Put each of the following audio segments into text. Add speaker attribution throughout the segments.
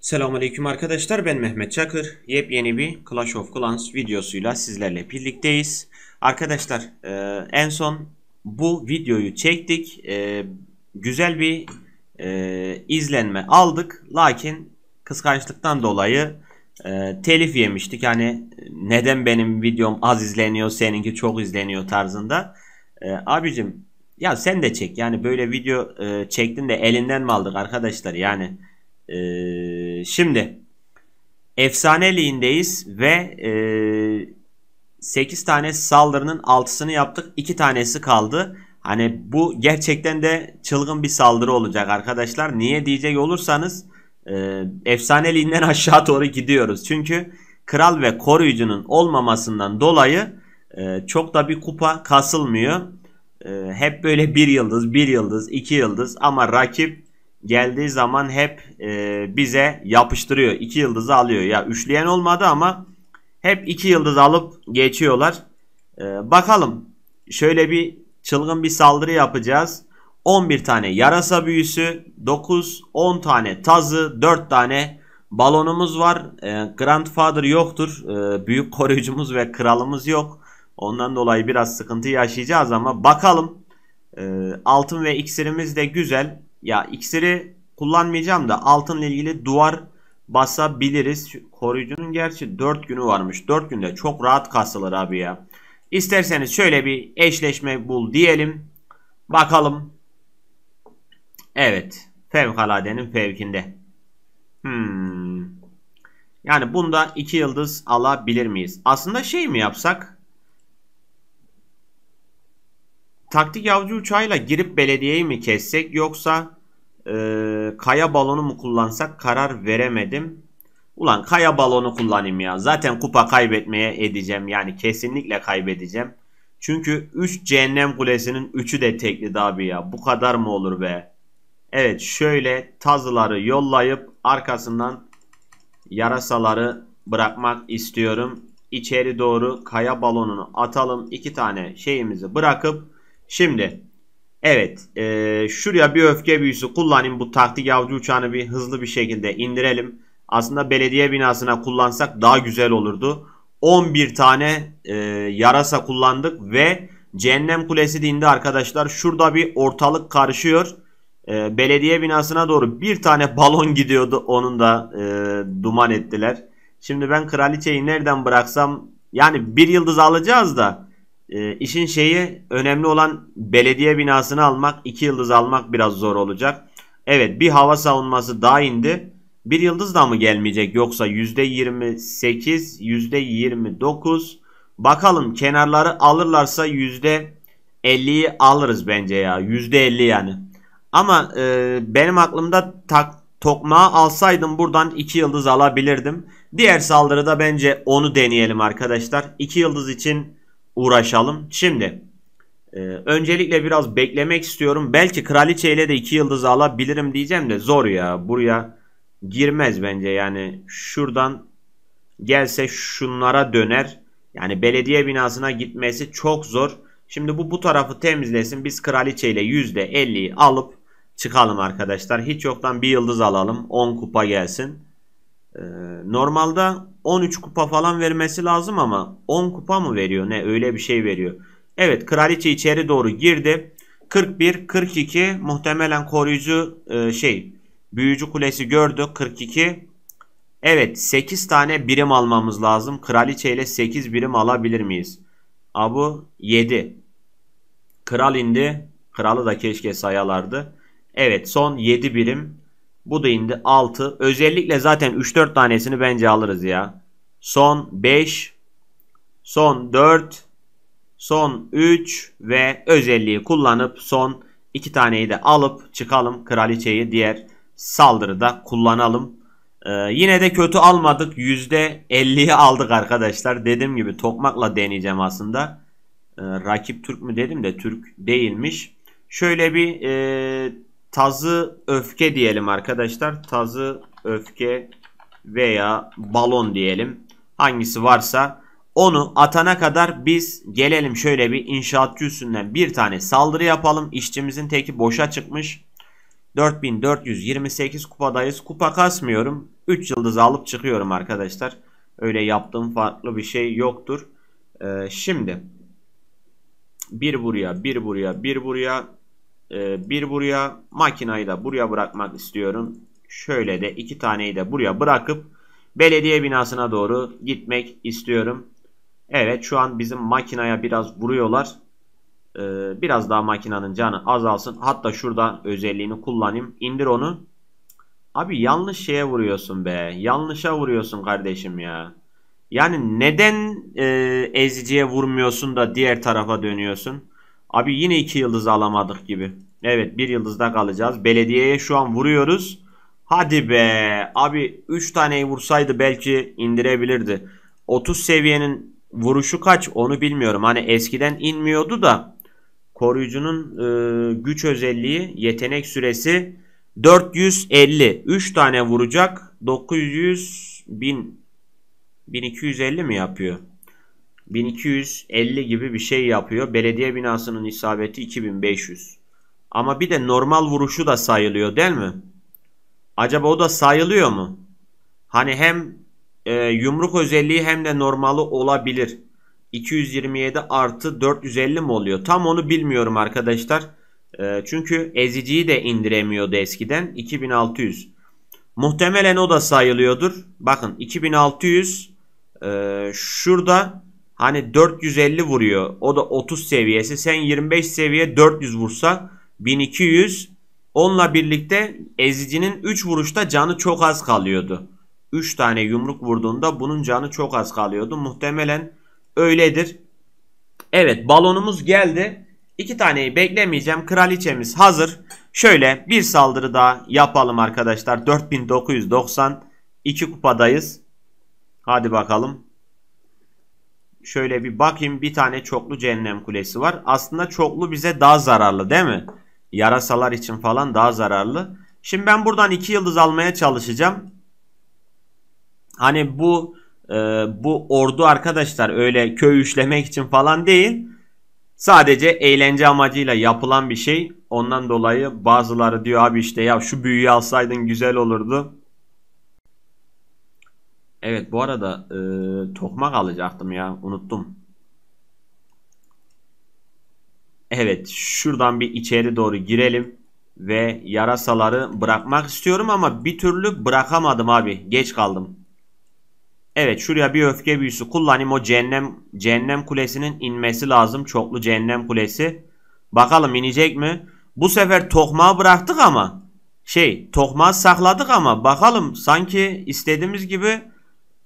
Speaker 1: Selamünaleyküm arkadaşlar ben Mehmet Çakır. Yepyeni bir Clash of Clans videosuyla sizlerle birlikteyiz. Arkadaşlar e, en son bu videoyu çektik. E, güzel bir e, izlenme aldık. Lakin kıskançlıktan dolayı e, telif yemiştik. Yani neden benim videom az izleniyor seninki çok izleniyor tarzında. E, abicim ya sen de çek. Yani böyle video e, çektin de elinden mi aldık arkadaşlar yani. Eee şimdi efsane liğindeyiz ve e, 8 tane saldırının 6'sını yaptık. 2 tanesi kaldı. Hani bu gerçekten de çılgın bir saldırı olacak arkadaşlar. Niye diyecek olursanız e, efsaneliğinden aşağı doğru gidiyoruz. Çünkü kral ve koruyucunun olmamasından dolayı e, çok da bir kupa kasılmıyor. E, hep böyle bir yıldız, bir yıldız, iki yıldız ama rakip geldiği zaman hep e, bize yapıştırıyor. 2 yıldızı alıyor. Ya üçleyen olmadı ama hep iki yıldız alıp geçiyorlar. E, bakalım şöyle bir çılgın bir saldırı yapacağız. 11 tane yarasa büyüsü, 9, 10 tane tazı, 4 tane balonumuz var. E, Grandfather yoktur. E, büyük koruyucumuz ve kralımız yok. Ondan dolayı biraz sıkıntı yaşayacağız ama bakalım. E, altın ve iksirimiz de güzel. Ya iksiri kullanmayacağım da altınla ilgili duvar basabiliriz. Koruyucunun gerçi 4 günü varmış. 4 günde çok rahat kasılır abi ya. İsterseniz şöyle bir eşleşme bul diyelim. Bakalım. Evet. Fevkaladenin fevkinde. Hmm. Yani bunda 2 yıldız alabilir miyiz? Aslında şey mi yapsak? taktik avcı uçağıyla girip belediyeyi mi kessek yoksa e, kaya balonu mu kullansak karar veremedim. Ulan kaya balonu kullanayım ya. Zaten kupa kaybetmeye edeceğim. Yani kesinlikle kaybedeceğim. Çünkü 3 cehennem kulesinin 3'ü de tekli abi ya. Bu kadar mı olur be? Evet şöyle tazıları yollayıp arkasından yarasaları bırakmak istiyorum. İçeri doğru kaya balonunu atalım. 2 tane şeyimizi bırakıp Şimdi evet e, şuraya bir öfke büyüsü kullanayım. Bu taktik avcı uçağını bir hızlı bir şekilde indirelim. Aslında belediye binasına kullansak daha güzel olurdu. 11 tane e, yarasa kullandık ve cehennem kulesi dindi arkadaşlar. Şurada bir ortalık karışıyor. E, belediye binasına doğru bir tane balon gidiyordu. Onun da e, duman ettiler. Şimdi ben kraliçeyi nereden bıraksam yani bir yıldız alacağız da e, işin şeyi önemli olan belediye binasını almak, iki yıldız almak biraz zor olacak. Evet bir hava savunması daha indi. Bir yıldız da mı gelmeyecek yoksa %28, %29 bakalım kenarları alırlarsa %50'yi alırız bence ya. %50 yani. Ama e, benim aklımda tak, tokmağı alsaydım buradan 2 yıldız alabilirdim. Diğer saldırıda bence onu deneyelim arkadaşlar. 2 yıldız için uğraşalım. Şimdi e, öncelikle biraz beklemek istiyorum. Belki Kraliçeyle de iki yıldız alabilirim diyeceğim de zor ya. Buraya girmez bence yani. Şuradan gelse şunlara döner. Yani belediye binasına gitmesi çok zor. Şimdi bu bu tarafı temizlesin. Biz Kraliçeyle ile %50'yi alıp çıkalım arkadaşlar. Hiç yoktan bir yıldız alalım. 10 kupa gelsin. Ee, normalde 13 kupa falan vermesi lazım ama 10 kupa mı veriyor ne öyle bir şey veriyor. Evet kraliçe içeri doğru girdi. 41, 42 muhtemelen koruyucu e, şey büyücü kulesi gördü 42. Evet 8 tane birim almamız lazım. Kraliçe ile 8 birim alabilir miyiz? Abu 7. Kral indi. Kralı da keşke sayalardı. Evet son 7 birim bu da indi 6. Özellikle zaten 3-4 tanesini bence alırız ya. Son 5. Son 4. Son 3 ve özelliği kullanıp son 2 taneyi de alıp çıkalım. Kraliçeyi diğer saldırıda kullanalım. Ee, yine de kötü almadık. %50'yi aldık arkadaşlar. Dediğim gibi tokmakla deneyeceğim aslında. Ee, rakip Türk mü dedim de Türk değilmiş. Şöyle bir e, tazı öfke diyelim arkadaşlar. Tazı öfke veya balon diyelim. Hangisi varsa onu atana kadar biz gelelim şöyle bir inşaatçı üstünden bir tane saldırı yapalım. İşçimizin teki boşa çıkmış. 4428 kupadayız. Kupa kasmıyorum. 3 yıldız alıp çıkıyorum arkadaşlar. Öyle yaptığım farklı bir şey yoktur. Ee, şimdi bir buraya, bir buraya, bir buraya ee, bir buraya makinayı da buraya bırakmak istiyorum. Şöyle de iki taneyi de buraya bırakıp belediye binasına doğru gitmek istiyorum. Evet şu an bizim makinaya biraz vuruyorlar. Ee, biraz daha makinanın canı azalsın. Hatta şurada özelliğini kullanayım. İndir onu. Abi yanlış şeye vuruyorsun be. Yanlışa vuruyorsun kardeşim ya. Yani neden e, eziciye vurmuyorsun da diğer tarafa dönüyorsun? Abi yine 2 yıldız alamadık gibi. Evet 1 yıldızda kalacağız. Belediyeye şu an vuruyoruz. Hadi be. Abi 3 taneyi vursaydı belki indirebilirdi. 30 seviyenin vuruşu kaç onu bilmiyorum. Hani eskiden inmiyordu da koruyucunun e, güç özelliği yetenek süresi 450. 3 tane vuracak. 900 1000 1250 mi yapıyor? 1250 gibi bir şey yapıyor. Belediye binasının isabeti 2500. Ama bir de normal vuruşu da sayılıyor değil mi? Acaba o da sayılıyor mu? Hani hem e, yumruk özelliği hem de normali olabilir. 227 artı 450 mi oluyor? Tam onu bilmiyorum arkadaşlar. E, çünkü eziciyi de indiremiyordu eskiden. 2600. Muhtemelen o da sayılıyordur. Bakın 2600 e, şurada Hani 450 vuruyor. O da 30 seviyesi. Sen 25 seviye 400 vursa 1200. Onunla birlikte ezicinin 3 vuruşta canı çok az kalıyordu. 3 tane yumruk vurduğunda bunun canı çok az kalıyordu. Muhtemelen öyledir. Evet balonumuz geldi. 2 taneyi beklemeyeceğim. Kraliçemiz hazır. Şöyle bir saldırı daha yapalım arkadaşlar. 4990 2 kupadayız. Hadi bakalım şöyle bir bakayım bir tane çoklu cehennem kulesi var. Aslında çoklu bize daha zararlı değil mi? Yarasalar için falan daha zararlı. Şimdi ben buradan iki yıldız almaya çalışacağım. Hani bu e, bu ordu arkadaşlar öyle köy işlemek için falan değil. Sadece eğlence amacıyla yapılan bir şey. Ondan dolayı bazıları diyor abi işte ya şu büyüyü alsaydın güzel olurdu. Evet bu arada e, tokmak alacaktım ya unuttum. Evet şuradan bir içeri doğru girelim ve yarasaları bırakmak istiyorum ama bir türlü bırakamadım abi geç kaldım. Evet şuraya bir öfke büyüsü kullanayım o cehennem cehennem kulesinin inmesi lazım çoklu cehennem kulesi. Bakalım inecek mi? Bu sefer tokmağı bıraktık ama şey tokmağı sakladık ama bakalım sanki istediğimiz gibi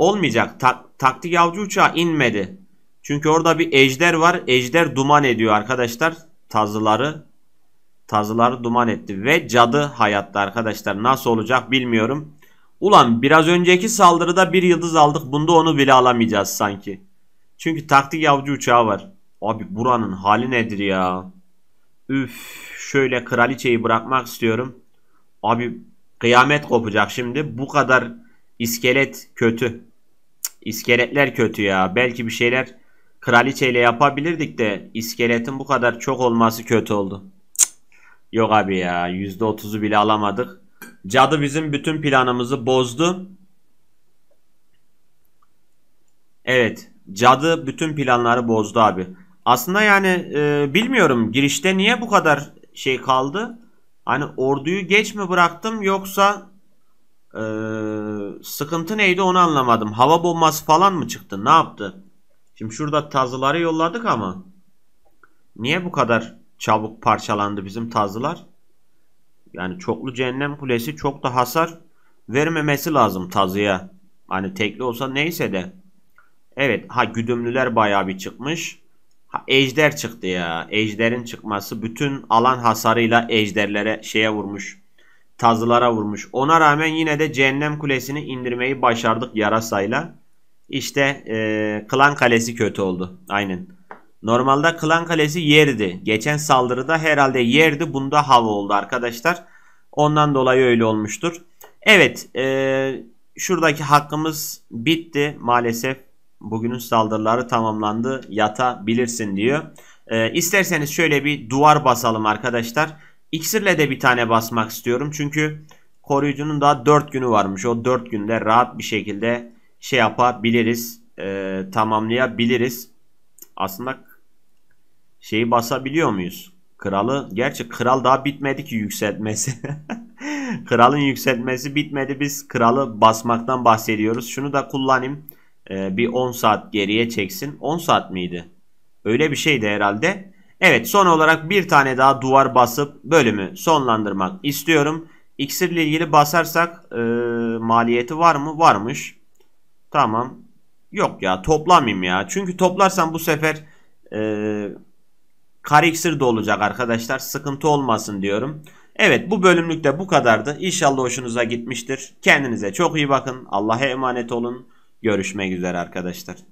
Speaker 1: olmayacak. Tak, taktik avcı uçağı inmedi. Çünkü orada bir ejder var. Ejder duman ediyor arkadaşlar. Tazıları tazıları duman etti ve cadı hayatta arkadaşlar. Nasıl olacak bilmiyorum. Ulan biraz önceki saldırıda bir yıldız aldık. Bunda onu bile alamayacağız sanki. Çünkü taktik avcı uçağı var. Abi buranın hali nedir ya? Üf şöyle kraliçeyi bırakmak istiyorum. Abi kıyamet kopacak şimdi. Bu kadar iskelet kötü. İskeletler kötü ya. Belki bir şeyler kraliçeyle yapabilirdik de iskeletin bu kadar çok olması kötü oldu. Cık. Yok abi ya. %30'u bile alamadık. Cadı bizim bütün planımızı bozdu. Evet. Cadı bütün planları bozdu abi. Aslında yani e, bilmiyorum girişte niye bu kadar şey kaldı? Hani orduyu geç mi bıraktım yoksa ee, sıkıntı neydi onu anlamadım. Hava bombası falan mı çıktı? Ne yaptı? Şimdi şurada tazıları yolladık ama niye bu kadar çabuk parçalandı bizim tazılar? Yani çoklu cehennem kulesi çok da hasar vermemesi lazım tazıya. Hani tekli olsa neyse de. Evet ha güdümlüler bayağı bir çıkmış. Ha, ejder çıktı ya. Ejderin çıkması bütün alan hasarıyla ejderlere şeye vurmuş tazılara vurmuş. Ona rağmen yine de cehennem kulesini indirmeyi başardık yarasayla. İşte e, klan kalesi kötü oldu. Aynen. Normalde klan kalesi yerdi. Geçen saldırıda herhalde yerdi. Bunda hava oldu arkadaşlar. Ondan dolayı öyle olmuştur. Evet. E, şuradaki hakkımız bitti. Maalesef bugünün saldırıları tamamlandı. Yatabilirsin diyor. E, isterseniz şöyle bir duvar basalım arkadaşlar. Arkadaşlar İksirle de bir tane basmak istiyorum. Çünkü koruyucunun daha 4 günü varmış. O 4 günde rahat bir şekilde şey yapabiliriz. E, tamamlayabiliriz. Aslında şeyi basabiliyor muyuz? Kralı. Gerçi kral daha bitmedi ki yükseltmesi. Kralın yükseltmesi bitmedi. Biz kralı basmaktan bahsediyoruz. Şunu da kullanayım. E, bir 10 saat geriye çeksin. 10 saat miydi? Öyle bir şeydi herhalde. Evet son olarak bir tane daha duvar basıp bölümü sonlandırmak istiyorum. İksirle ilgili basarsak e, maliyeti var mı? Varmış. Tamam. Yok ya toplamayayım ya. Çünkü toplarsam bu sefer e, kar iksir de olacak arkadaşlar. Sıkıntı olmasın diyorum. Evet bu de bu kadardı. İnşallah hoşunuza gitmiştir. Kendinize çok iyi bakın. Allah'a emanet olun. Görüşmek üzere arkadaşlar.